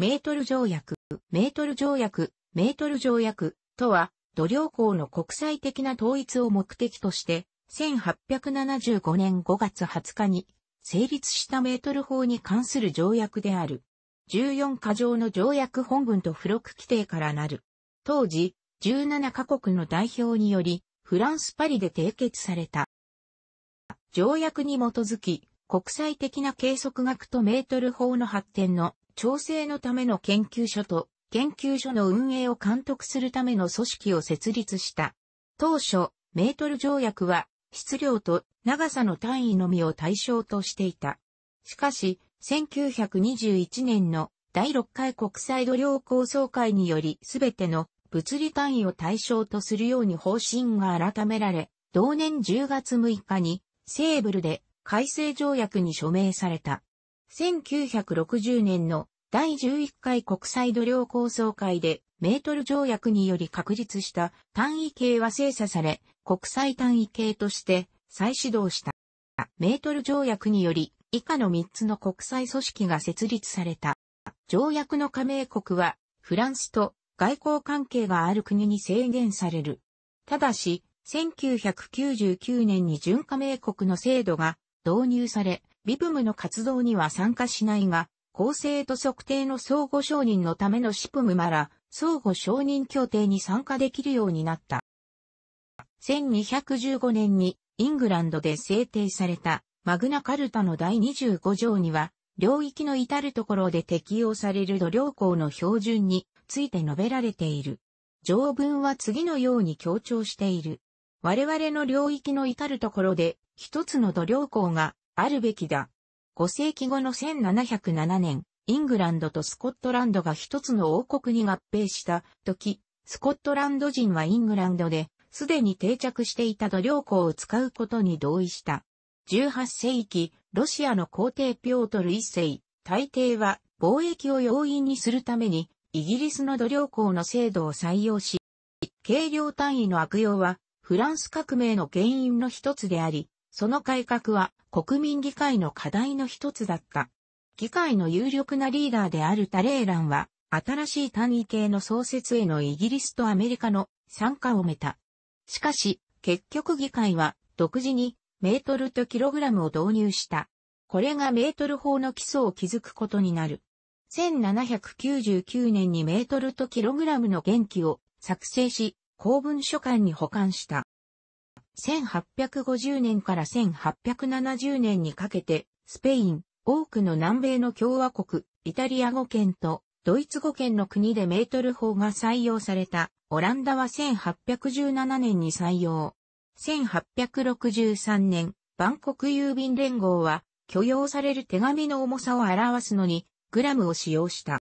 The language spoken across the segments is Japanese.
メートル条約、メートル条約、メートル条約とは、土良港の国際的な統一を目的として、1875年5月20日に成立したメートル法に関する条約である。14カ条の条約本文と付録規定からなる。当時、17カ国の代表により、フランス・パリで締結された。条約に基づき、国際的な計測学とメートル法の発展の調整のための研究所と、研究所の運営を監督するための組織を設立した。当初、メートル条約は、質量と長さの単位のみを対象としていた。しかし、1921年の第6回国際度量構想会により全ての物理単位を対象とするように方針が改められ、同年10月6日にセーブルで改正条約に署名された。1960年の第11回国際度量構想会でメートル条約により確立した単位系は精査され、国際単位系として再始動した。メートル条約により以下の3つの国際組織が設立された。条約の加盟国はフランスと外交関係がある国に制限される。ただし、1999年に準加盟国の制度が導入され、ビプムの活動には参加しないが、公正と測定の相互承認のためのシプムなら、相互承認協定に参加できるようになった。1215年にイングランドで制定されたマグナカルタの第25条には、領域の至るところで適用される度量衡の標準について述べられている。条文は次のように強調している。我々の領域の至るところで、一つの度量衡があるべきだ。5世紀後の1707年、イングランドとスコットランドが一つの王国に合併した時、スコットランド人はイングランドで、すでに定着していた土領港を使うことに同意した。18世紀、ロシアの皇帝ピョートル一世、大帝は貿易を容易にするために、イギリスの土領港の制度を採用し、軽量単位の悪用は、フランス革命の原因の一つであり、その改革は国民議会の課題の一つだった。議会の有力なリーダーであるタレーランは、新しい単位系の創設へのイギリスとアメリカの参加を埋めた。しかし、結局議会は独自にメートルとキログラムを導入した。これがメートル法の基礎を築くことになる。1799年にメートルとキログラムの元気を作成し、公文書館に保管した。1850年から1870年にかけて、スペイン、多くの南米の共和国、イタリア語圏とドイツ語圏の国でメートル法が採用された、オランダは1817年に採用。1863年、万国郵便連合は、許容される手紙の重さを表すのに、グラムを使用した。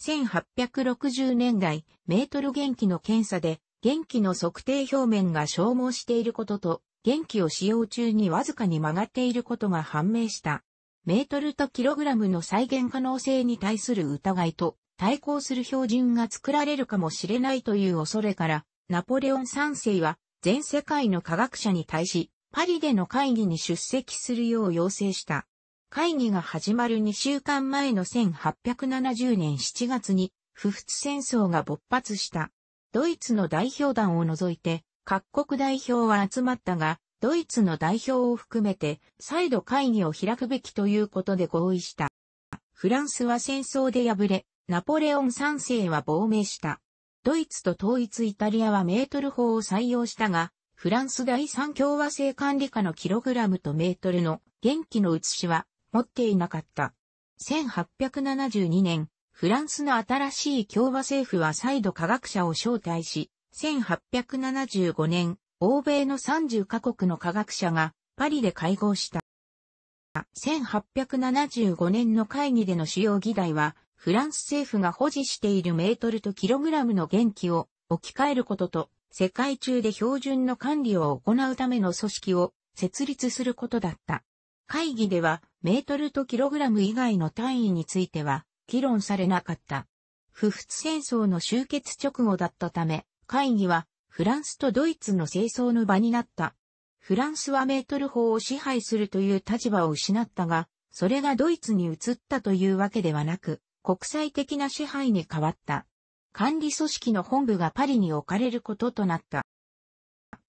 1860年代、メートル元気の検査で、元気の測定表面が消耗していることと、元気を使用中にわずかに曲がっていることが判明した。メートルとキログラムの再現可能性に対する疑いと、対抗する標準が作られるかもしれないという恐れから、ナポレオン3世は全世界の科学者に対し、パリでの会議に出席するよう要請した。会議が始まる2週間前の1870年7月に、不仏戦争が勃発した。ドイツの代表団を除いて、各国代表は集まったが、ドイツの代表を含めて、再度会議を開くべきということで合意した。フランスは戦争で敗れ、ナポレオン3世は亡命した。ドイツと統一イタリアはメートル法を採用したが、フランス第三共和制管理下のキログラムとメートルの元気の写しは持っていなかった。1872年、フランスの新しい共和政府は再度科学者を招待し、1875年、欧米の30カ国の科学者がパリで会合した。1875年の会議での主要議題は、フランス政府が保持しているメートルとキログラムの元気を置き換えることと、世界中で標準の管理を行うための組織を設立することだった。会議では、メートルとキログラム以外の単位については、議論されなかった。不仏戦争の終結直後だったため、会議はフランスとドイツの清掃の場になった。フランスはメートル法を支配するという立場を失ったが、それがドイツに移ったというわけではなく、国際的な支配に変わった。管理組織の本部がパリに置かれることとなった。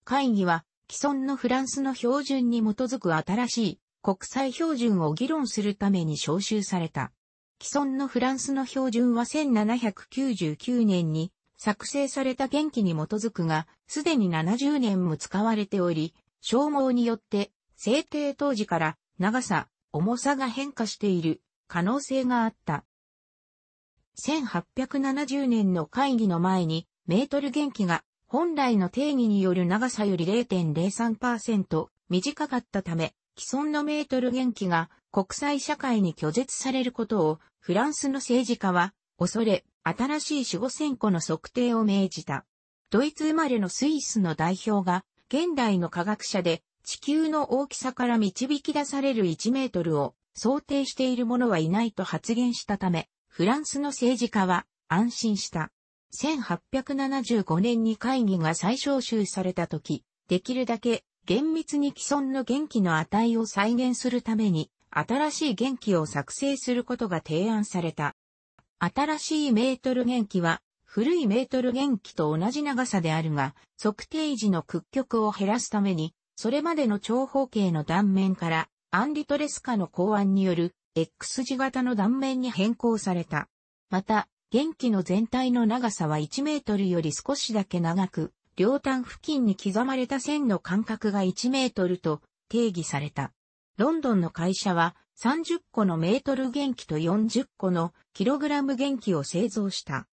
会議は既存のフランスの標準に基づく新しい国際標準を議論するために招集された。既存のフランスの標準は1799年に作成された元気に基づくが、すでに70年も使われており、消耗によって制定当時から長さ、重さが変化している可能性があった。1870年の会議の前にメートル元気が本来の定義による長さより0.03%短かったため既存のメートル元気が国際社会に拒絶されることをフランスの政治家は恐れ、新しい死後線個の測定を命じた。ドイツ生まれのスイスの代表が現代の科学者で地球の大きさから導き出される1メートルを想定している者はいないと発言したため、フランスの政治家は安心した。1875年に会議が再招集された時、できるだけ厳密に既存の元気の値を再現するために、新しい元気を作成することが提案された。新しいメートル元気は、古いメートル元気と同じ長さであるが、測定時の屈曲を減らすために、それまでの長方形の断面から、アンリトレスカの考案による X 字型の断面に変更された。また、元気の全体の長さは1メートルより少しだけ長く、両端付近に刻まれた線の間隔が1メートルと定義された。ロンドンの会社は30個のメートル元気と40個のキログラム元気を製造した。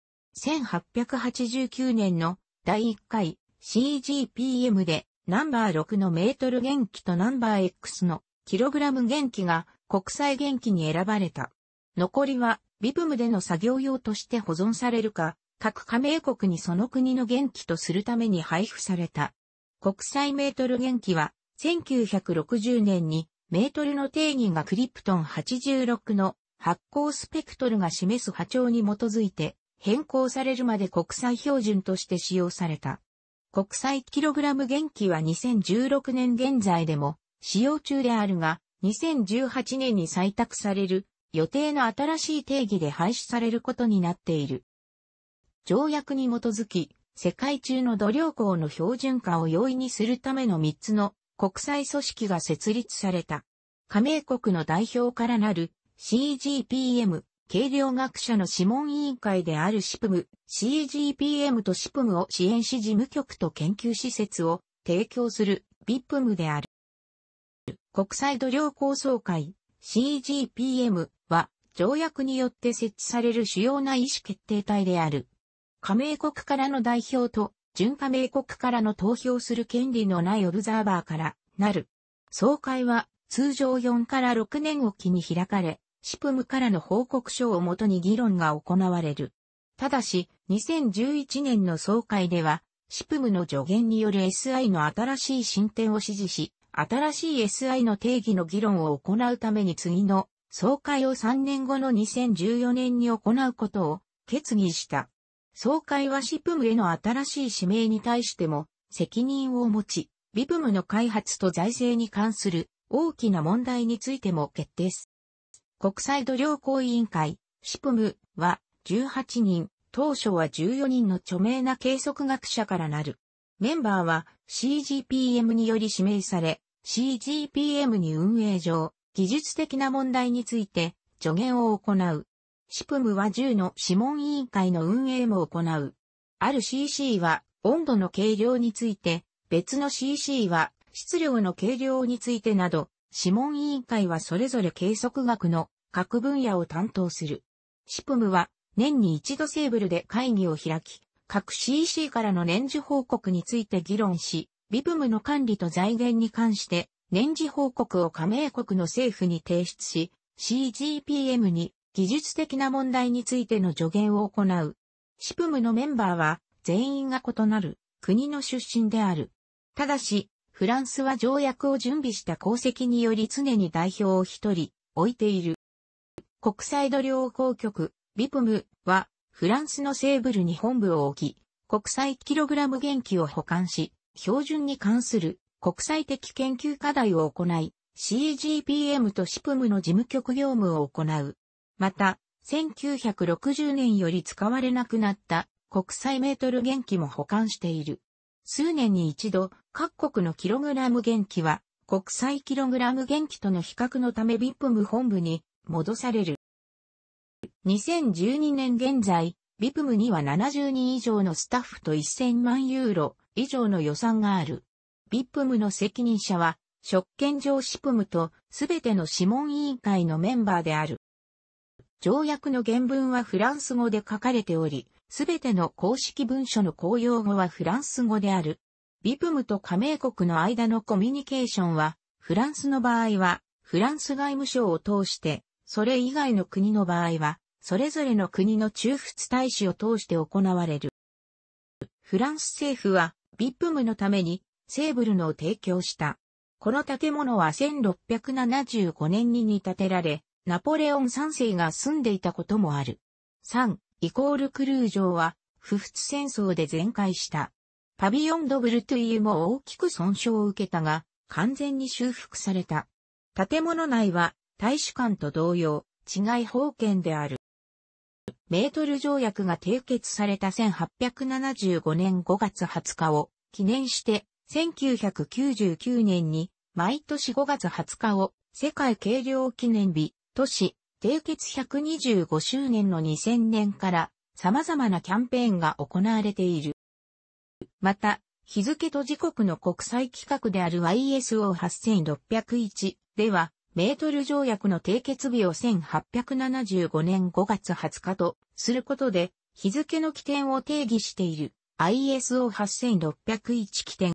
1889年の第1回 CGPM でナンバー6のメートル元気とナンバー X のキログラム元気が国際元気に選ばれた。残りはビブムでの作業用として保存されるか、各加盟国にその国の元気とするために配布された。国際メートル元気は、1960年にメートルの定義がクリプトン86の発光スペクトルが示す波長に基づいて変更されるまで国際標準として使用された。国際キログラム元気は2016年現在でも使用中であるが、2018年に採択される予定の新しい定義で廃止されることになっている。条約に基づき、世界中の度量衡の標準化を容易にするための3つの国際組織が設立された。加盟国の代表からなる CGPM、軽量学者の諮問委員会である SIPM、CGPM と SIPM を支援し事務局と研究施設を提供する BIPM である。国際度量構想会 CGPM は条約によって設置される主要な意思決定体である。加盟国からの代表と、準加盟国からの投票する権利のないオブザーバーからなる。総会は通常4から6年おきに開かれ、シプムからの報告書をもとに議論が行われる。ただし、2011年の総会では、シプムの助言による SI の新しい進展を支持し、新しい SI の定義の議論を行うために次の総会を3年後の2014年に行うことを決議した。総会はシプムへの新しい指名に対しても責任を持ち、ビプムの開発と財政に関する大きな問題についても決定す。国際度量行委員会、シプムは18人、当初は14人の著名な計測学者からなる。メンバーは CGPM により指名され、CGPM に運営上、技術的な問題について助言を行う。シプムは10の諮問委員会の運営も行う。ある CC は温度の計量について、別の CC は質量の計量についてなど、諮問委員会はそれぞれ計測学の各分野を担当する。シプムは年に一度セーブルで会議を開き、各 CC からの年次報告について議論し、ビブムの管理と財源に関して、年次報告を加盟国の政府に提出し、CGPM に技術的な問題についての助言を行う。シプムのメンバーは全員が異なる国の出身である。ただし、フランスは条約を準備した功績により常に代表を一人置いている。国際度量公局、ビプムはフランスのセーブルに本部を置き、国際キログラム元気を保管し、標準に関する国際的研究課題を行い、CGPM とシプムの事務局業務を行う。また、1960年より使われなくなった国際メートル元気も保管している。数年に一度、各国のキログラム元気は、国際キログラム元気との比較のためビ i p ム本部に戻される。2012年現在、ビ i p ムには70人以上のスタッフと1000万ユーロ以上の予算がある。ビ i p ムの責任者は、職権上シップムとすべての諮問委員会のメンバーである。条約の原文はフランス語で書かれており、すべての公式文書の公用語はフランス語である。ビプムと加盟国の間のコミュニケーションは、フランスの場合は、フランス外務省を通して、それ以外の国の場合は、それぞれの国の中仏大使を通して行われる。フランス政府は、ビップムのために、セーブルのを提供した。この建物は1675年に建てられ、ナポレオン3世が住んでいたこともある。3、イコールクルー城は、不仏戦争で全壊した。パビオン・ド・ブルトゥイユも大きく損傷を受けたが、完全に修復された。建物内は、大使館と同様、治外法権である。メートル条約が締結された1875年5月20日を記念して、1999年に毎年5月20日を世界軽量記念日都市、締結125周年の2000年から様々なキャンペーンが行われている。また、日付と時刻の国際規格である YSO8601 では、メートル条約の締結日を1875年5月20日とすることで、日付の起点を定義している ISO8601 起点。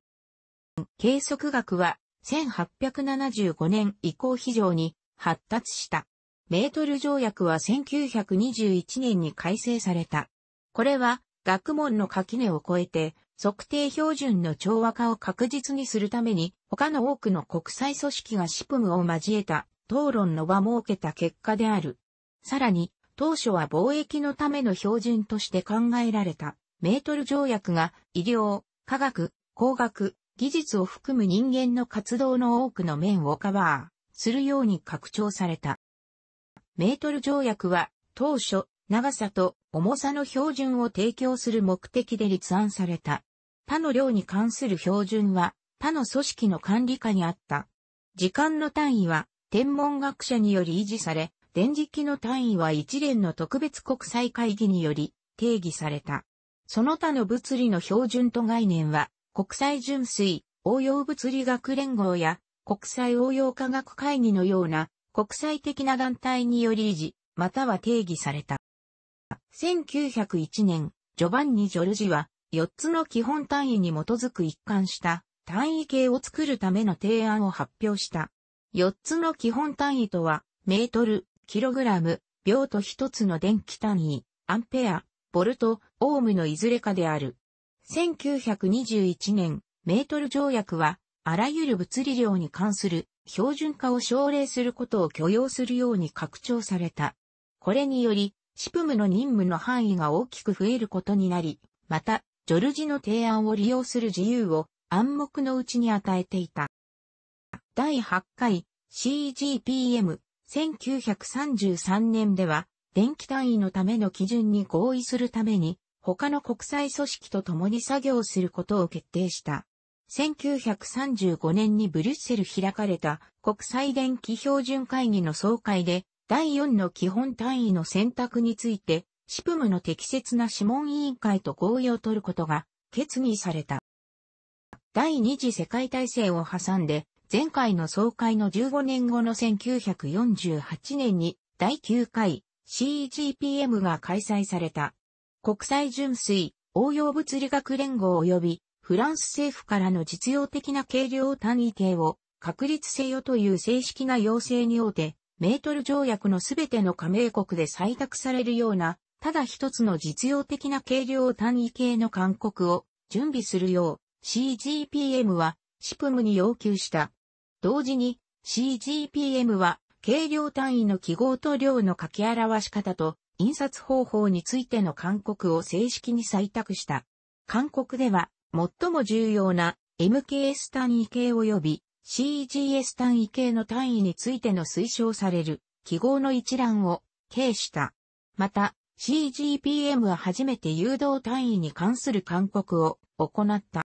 計測額は1875年以降非常に発達した。メートル条約は1921年に改正された。これは学問の垣根を越えて測定標準の調和化を確実にするために他の多くの国際組織がシプムを交えた討論の場を設けた結果である。さらに当初は貿易のための標準として考えられたメートル条約が医療、科学、工学、技術を含む人間の活動の多くの面をカバー。するように拡張された。メートル条約は当初、長さと重さの標準を提供する目的で立案された。他の量に関する標準は、他の組織の管理下にあった。時間の単位は、天文学者により維持され、電磁気の単位は一連の特別国際会議により定義された。その他の物理の標準と概念は、国際純粋、応用物理学連合や国際応用科学会議のような国際的な団体により維持、または定義された。1901年、ジョバンニ・ジョルジは、4つの基本単位に基づく一貫した単位形を作るための提案を発表した。4つの基本単位とは、メートル、キログラム、秒と1つの電気単位、アンペア、ボルト、オームのいずれかである。1921年、メートル条約は、あらゆる物理量に関する標準化を奨励することを許容するように拡張された。これにより、シプムの任務の範囲が大きく増えることになり、また、ジョルジの提案を利用する自由を暗黙のうちに与えていた。第8回 CGPM1933 年では、電気単位のための基準に合意するために、他の国際組織と共に作業することを決定した。1935年にブリュッセル開かれた国際電気標準会議の総会で、第4の基本単位の選択について、シプムの適切な諮問委員会と合意を取ることが決議された。第二次世界大戦を挟んで、前回の総会の15年後の1948年に第9回 CGPM が開催された。国際純粋応用物理学連合及びフランス政府からの実用的な軽量単位計を確立せよという正式な要請にいて、メートル条約のすべての加盟国で採択されるような、ただ一つの実用的な軽量単位計の勧告を準備するよう CGPM はシプムに要求した。同時に CGPM は軽量単位の記号と量の掛け表し方と印刷方法についての勧告を正式に採択した。勧告では最も重要な MKS 単位形及び CGS 単位形の単位についての推奨される記号の一覧を形した。また、CGPM は初めて誘導単位に関する勧告を行った。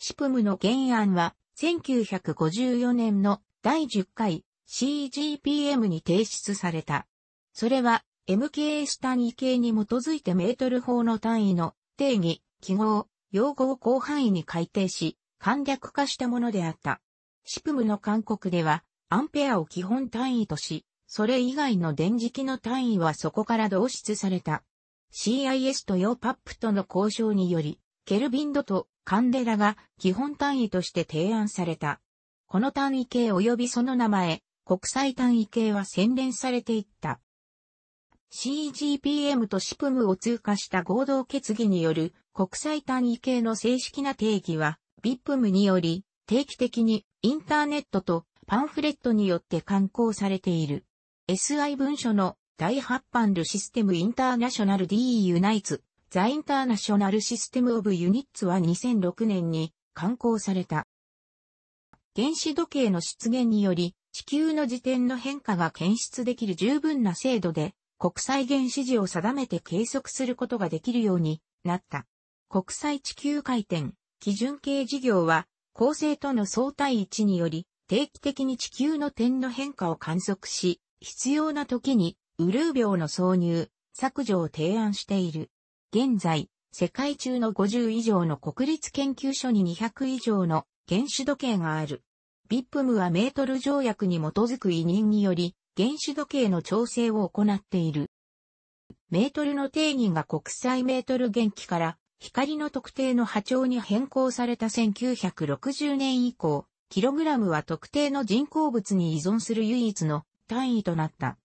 SIPM の原案は1954年の第10回 CGPM に提出された。それは MKS 単位形に基づいてメートル法の単位の定義、記号、用語を広範囲に改定し、簡略化したものであった。シプムの勧告では、アンペアを基本単位とし、それ以外の電磁気の単位はそこから導出された。CIS と YOPAP との交渉により、ケルビン度とカンデラが基本単位として提案された。この単位系及びその名前、国際単位系は洗練されていった。CGPM と SIPM を通過した合同決議による国際単位系の正式な定義は、v i p m により、定期的にインターネットとパンフレットによって刊行されている。SI 文書の第8版ルシステムインターナショナル DE ユナイツ、ザインターナショナルシステムオブユニッツは2006年に刊行された。原子時計の出現により、地球の時点の変化が検出できる十分な精度で、国際原子時を定めて計測することができるようになった。国際地球回転、基準系事業は、恒星との相対位置により、定期的に地球の点の変化を観測し、必要な時に、ウルー病の挿入、削除を提案している。現在、世界中の50以上の国立研究所に200以上の原子時計がある。ビップムはメートル条約に基づく委任により、原子時計の調整を行っている。メートルの定義が国際メートル元気から光の特定の波長に変更された1960年以降、キログラムは特定の人工物に依存する唯一の単位となった。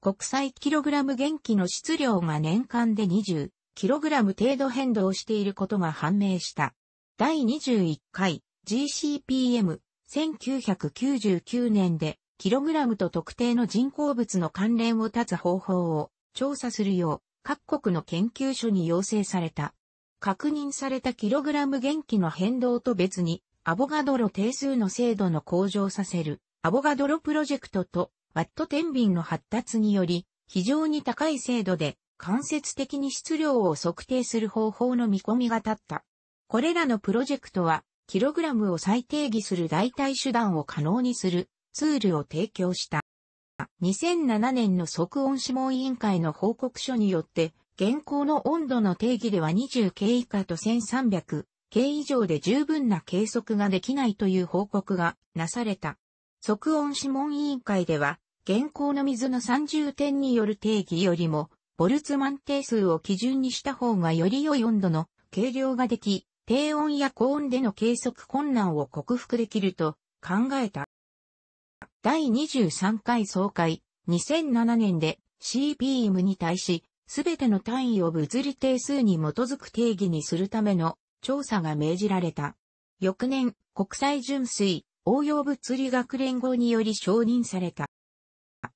国際キログラム元気の質量が年間で20キログラム程度変動していることが判明した。第21回 GCPM 1999年でキログラムと特定の人工物の関連を断つ方法を調査するよう各国の研究所に要請された。確認されたキログラム元気の変動と別に、アボガドロ定数の精度の向上させる、アボガドロプロジェクトと、ワット天秤の発達により、非常に高い精度で、間接的に質量を測定する方法の見込みが立った。これらのプロジェクトは、キログラムを再定義する代替手段を可能にするツールを提供した。2007年の即音諮問委員会の報告書によって、現行の温度の定義では 20K 以下と 1300K 以上で十分な計測ができないという報告がなされた。即温諮問委員会では、現行の水の30点による定義よりも、ボルツマン定数を基準にした方がより良い温度の計量ができ、低温や高温での計測困難を克服できると考えた。第23回総会2007年で C p m に対しすべての単位を物理定数に基づく定義にするための調査が命じられた。翌年、国際純粋応用物理学連合により承認された。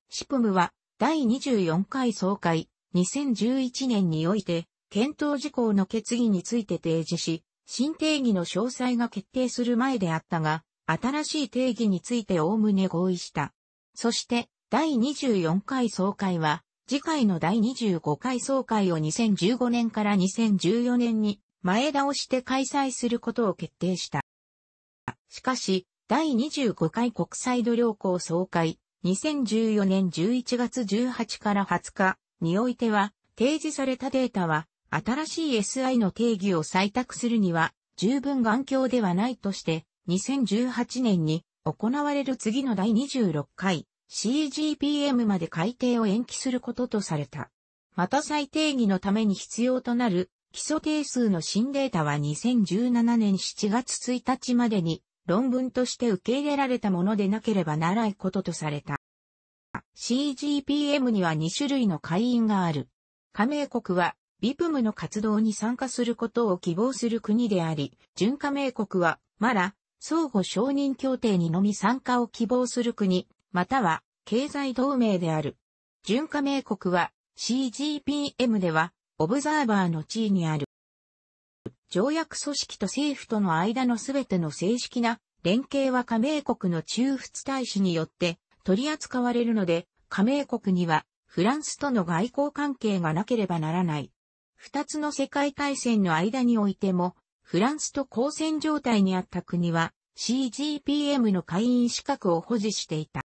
シプムは第24回総会2011年において検討事項の決議について提示し、新定義の詳細が決定する前であったが、新しい定義についておおむね合意した。そして、第24回総会は、次回の第25回総会を2015年から2014年に前倒して開催することを決定した。しかし、第25回国際度量衡総会、2014年11月18から20日においては、提示されたデータは、新しい SI の定義を採択するには、十分眼鏡ではないとして、2018年に行われる次の第26回 CGPM まで改定を延期することとされた。また再定義のために必要となる基礎定数の新データは2017年7月1日までに論文として受け入れられたものでなければならないこととされた。CGPM には2種類の会員がある。加盟国は v i p m の活動に参加することを希望する国であり、準加盟国はマラ、相互承認協定にのみ参加を希望する国、または経済同盟である。準加盟国は CGPM ではオブザーバーの地位にある。条約組織と政府との間のすべての正式な連携は加盟国の中仏大使によって取り扱われるので、加盟国にはフランスとの外交関係がなければならない。二つの世界大戦の間においても、フランスと交戦状態にあった国は CGPM の会員資格を保持していた。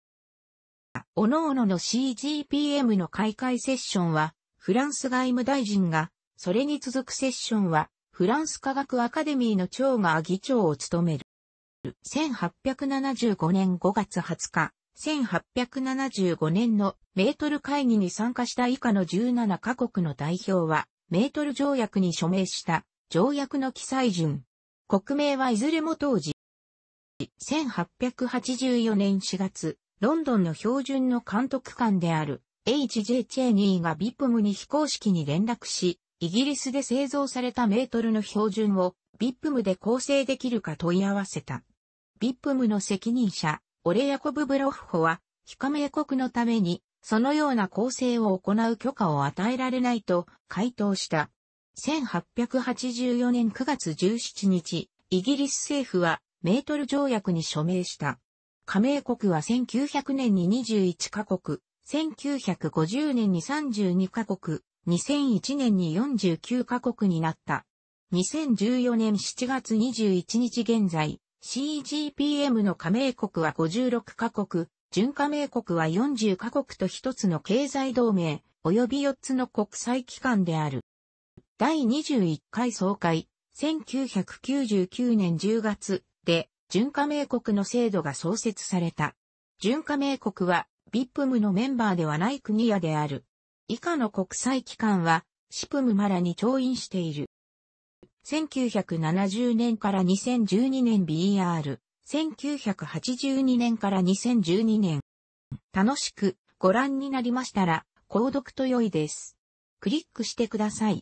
各々の CGPM の開会セッションは、フランス外務大臣が、それに続くセッションは、フランス科学アカデミーの長が議長を務める。1875年5月20日、1875年のメートル会議に参加した以下の17カ国の代表は、メートル条約に署名した条約の記載順。国名はいずれも当時。1884年4月、ロンドンの標準の監督官である HJ チェニーがビップムに非公式に連絡し、イギリスで製造されたメートルの標準をビップムで構成できるか問い合わせた。ビップムの責任者、オレヤコブ・ブロッホは、非加盟国のために、そのような構成を行う許可を与えられないと回答した。1884年9月17日、イギリス政府はメートル条約に署名した。加盟国は1900年に21カ国、1950年に32カ国、2001年に49カ国になった。2014年7月21日現在、CGPM の加盟国は56カ国、準加盟国は40カ国と一つの経済同盟、及び4つの国際機関である。第21回総会、1999年10月で準加盟国の制度が創設された。準加盟国はビ i p ムのメンバーではない国やである。以下の国際機関は s i p マラに調印している。1970年から2012年 BER、1982年から2012年。楽しくご覧になりましたら、購読と良いです。クリックしてください。